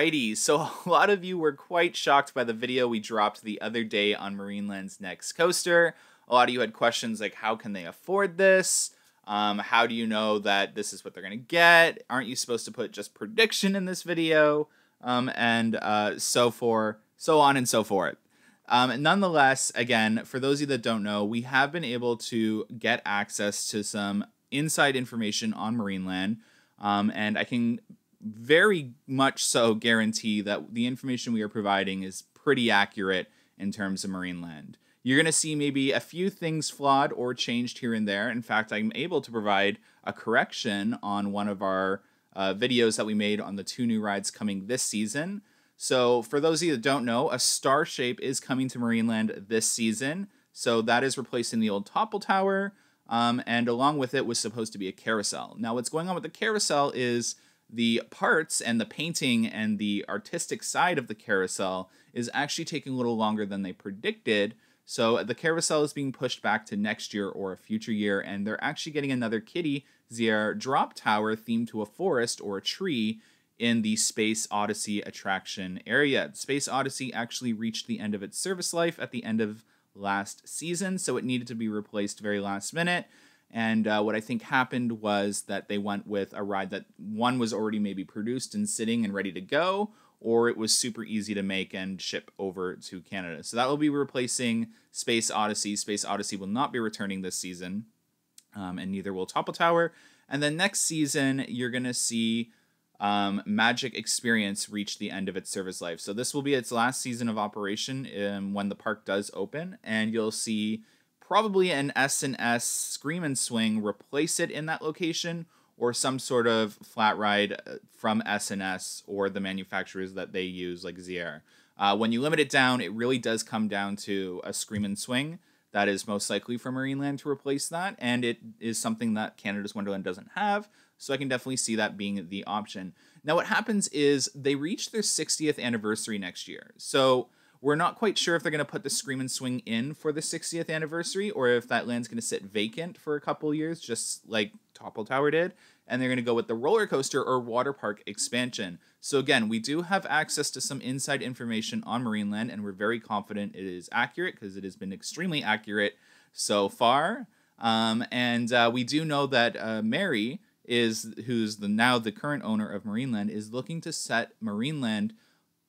Alrighty, so a lot of you were quite shocked by the video we dropped the other day on Marineland's next coaster. A lot of you had questions like, how can they afford this? Um, how do you know that this is what they're going to get? Aren't you supposed to put just prediction in this video? Um, and uh, so for so on and so forth. Um, nonetheless, again, for those of you that don't know, we have been able to get access to some inside information on Marineland. Um, and I can very much so guarantee that the information we are providing is pretty accurate in terms of marine land. You're going to see maybe a few things flawed or changed here and there. In fact, I'm able to provide a correction on one of our uh, videos that we made on the two new rides coming this season. So, for those of you that don't know, a star shape is coming to Marineland this season. So, that is replacing the old Topple Tower. Um, and along with it was supposed to be a carousel. Now, what's going on with the carousel is the parts and the painting and the artistic side of the carousel is actually taking a little longer than they predicted. So the carousel is being pushed back to next year or a future year, and they're actually getting another kitty, Zier Drop Tower, themed to a forest or a tree in the Space Odyssey attraction area. Space Odyssey actually reached the end of its service life at the end of last season, so it needed to be replaced very last minute. And uh, what I think happened was that they went with a ride that one was already maybe produced and sitting and ready to go, or it was super easy to make and ship over to Canada. So that will be replacing Space Odyssey. Space Odyssey will not be returning this season, um, and neither will Topple Tower. And then next season, you're going to see um, Magic Experience reach the end of its service life. So this will be its last season of operation um, when the park does open, and you'll see probably an S&S Scream and Swing, replace it in that location, or some sort of flat ride uh, from S&S or the manufacturers that they use, like Zier. Uh, when you limit it down, it really does come down to a Scream and Swing that is most likely for Marineland to replace that, and it is something that Canada's Wonderland doesn't have, so I can definitely see that being the option. Now, what happens is they reach their 60th anniversary next year, so we're not quite sure if they're going to put the Scream and Swing in for the 60th anniversary or if that land's going to sit vacant for a couple years, just like Topple Tower did. And they're going to go with the roller coaster or water park expansion. So, again, we do have access to some inside information on Marineland, and we're very confident it is accurate because it has been extremely accurate so far. Um, and uh, we do know that uh, Mary is, who's the, now the current owner of Marineland, is looking to set Marineland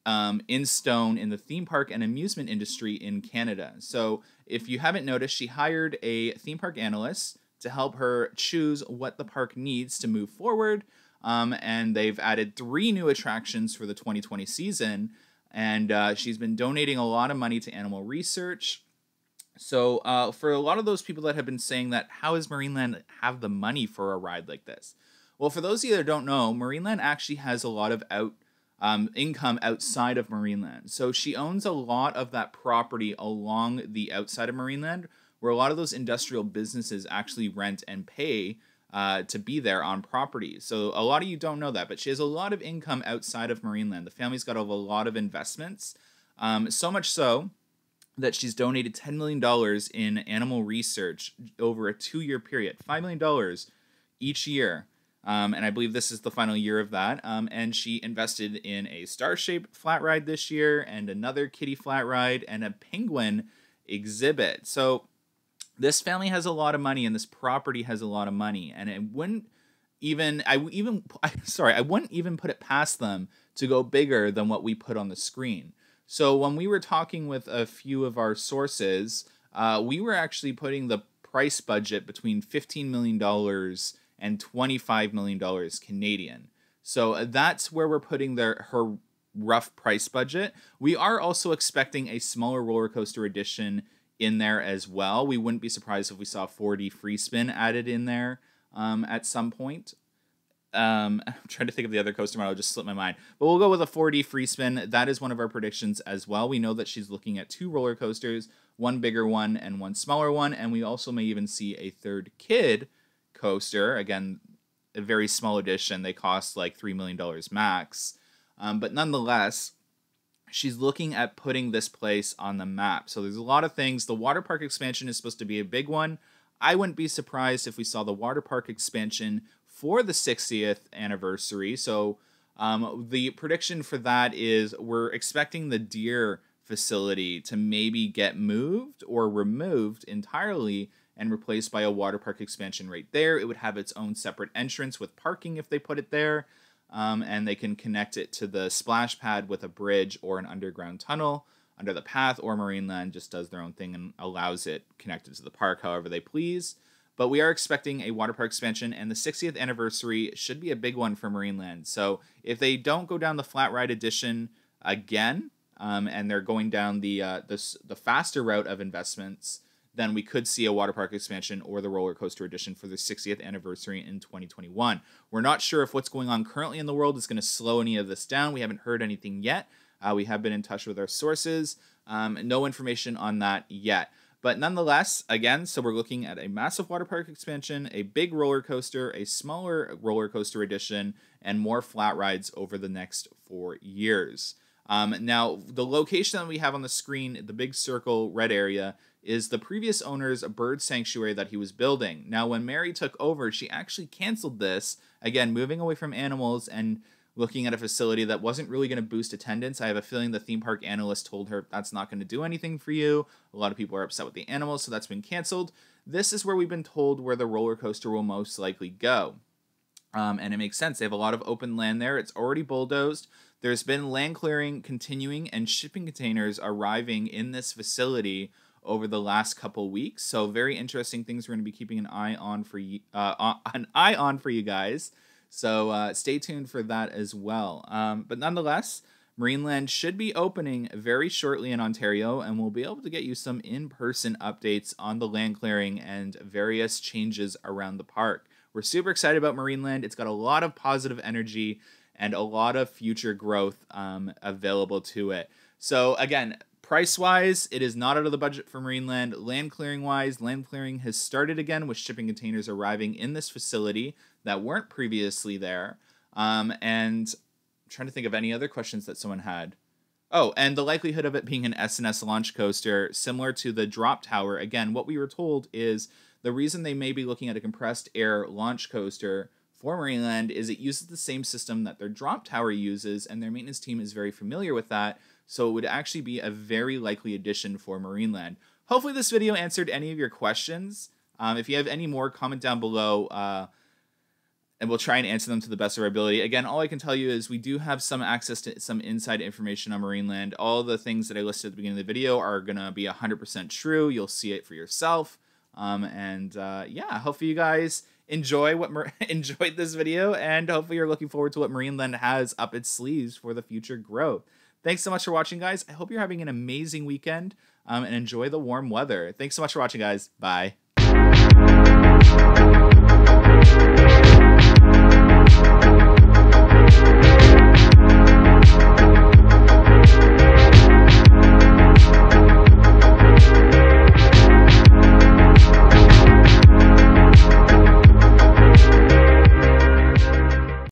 um, in stone in the theme park and amusement industry in Canada. So, if you haven't noticed, she hired a theme park analyst to help her choose what the park needs to move forward. Um, and they've added three new attractions for the 2020 season. And uh, she's been donating a lot of money to animal research. So, uh, for a lot of those people that have been saying that, how does Marineland have the money for a ride like this? Well, for those of you that don't know, Marineland actually has a lot of out um, income outside of Marineland. So she owns a lot of that property along the outside of Marineland, where a lot of those industrial businesses actually rent and pay uh, to be there on property. So a lot of you don't know that, but she has a lot of income outside of Marineland. The family's got a lot of investments, um, so much so that she's donated $10 million in animal research over a two year period, $5 million each year um, and I believe this is the final year of that. Um, and she invested in a star shaped flat ride this year, and another kitty flat ride, and a penguin exhibit. So this family has a lot of money, and this property has a lot of money. And it wouldn't even, I even, I, sorry, I wouldn't even put it past them to go bigger than what we put on the screen. So when we were talking with a few of our sources, uh, we were actually putting the price budget between $15 million and $25 million Canadian. So uh, that's where we're putting their her rough price budget. We are also expecting a smaller roller coaster edition in there as well. We wouldn't be surprised if we saw 4D free spin added in there um, at some point. Um, I'm trying to think of the other coaster model, just slipped my mind. But we'll go with a 4D free spin. That is one of our predictions as well. We know that she's looking at two roller coasters, one bigger one and one smaller one, and we also may even see a third kid coaster. Again, a very small edition. They cost like $3 million max. Um, but nonetheless, she's looking at putting this place on the map. So there's a lot of things. The water park expansion is supposed to be a big one. I wouldn't be surprised if we saw the water park expansion for the 60th anniversary. So um, the prediction for that is we're expecting the deer facility to maybe get moved or removed entirely and replaced by a water park expansion right there. It would have its own separate entrance with parking if they put it there. Um, and they can connect it to the splash pad with a bridge or an underground tunnel under the path, or Marineland just does their own thing and allows it connected to the park however they please. But we are expecting a water park expansion, and the 60th anniversary should be a big one for Marineland. So if they don't go down the flat ride edition again, um, and they're going down the, uh, the the faster route of investments, then we could see a water park expansion or the roller coaster edition for the 60th anniversary in 2021. We're not sure if what's going on currently in the world is going to slow any of this down. We haven't heard anything yet. Uh, we have been in touch with our sources. Um, no information on that yet. But nonetheless, again, so we're looking at a massive water park expansion, a big roller coaster, a smaller roller coaster edition, and more flat rides over the next four years. Um, now, the location that we have on the screen, the big circle red area, is the previous owner's bird sanctuary that he was building. Now, when Mary took over, she actually canceled this, again, moving away from animals and looking at a facility that wasn't really going to boost attendance. I have a feeling the theme park analyst told her that's not going to do anything for you. A lot of people are upset with the animals, so that's been canceled. This is where we've been told where the roller coaster will most likely go. Um, and it makes sense. They have a lot of open land there. It's already bulldozed. There's been land clearing continuing and shipping containers arriving in this facility over the last couple weeks. So very interesting things we're going to be keeping an eye on for you, uh, an eye on for you guys. So uh, stay tuned for that as well. Um, but nonetheless, Marineland should be opening very shortly in Ontario, and we'll be able to get you some in person updates on the land clearing and various changes around the park. We're super excited about Marineland. It's got a lot of positive energy and a lot of future growth um, available to it. So again, price wise, it is not out of the budget for Marineland. Land clearing wise, land clearing has started again with shipping containers arriving in this facility that weren't previously there. Um, and I'm trying to think of any other questions that someone had. Oh, and the likelihood of it being an SNS launch coaster, similar to the drop tower. Again, what we were told is the reason they may be looking at a compressed air launch coaster for Marineland is it uses the same system that their drop tower uses, and their maintenance team is very familiar with that, so it would actually be a very likely addition for Marineland. Hopefully this video answered any of your questions. Um, if you have any more, comment down below, uh, and we'll try and answer them to the best of our ability. Again, all I can tell you is we do have some access to some inside information on Marineland. All the things that I listed at the beginning of the video are going to be 100% true. You'll see it for yourself. Um, and uh, yeah, hopefully you guys enjoy what Mar- enjoyed this video, and hopefully you're looking forward to what Marineland has up its sleeves for the future growth. Thanks so much for watching, guys. I hope you're having an amazing weekend um, and enjoy the warm weather. Thanks so much for watching, guys. Bye.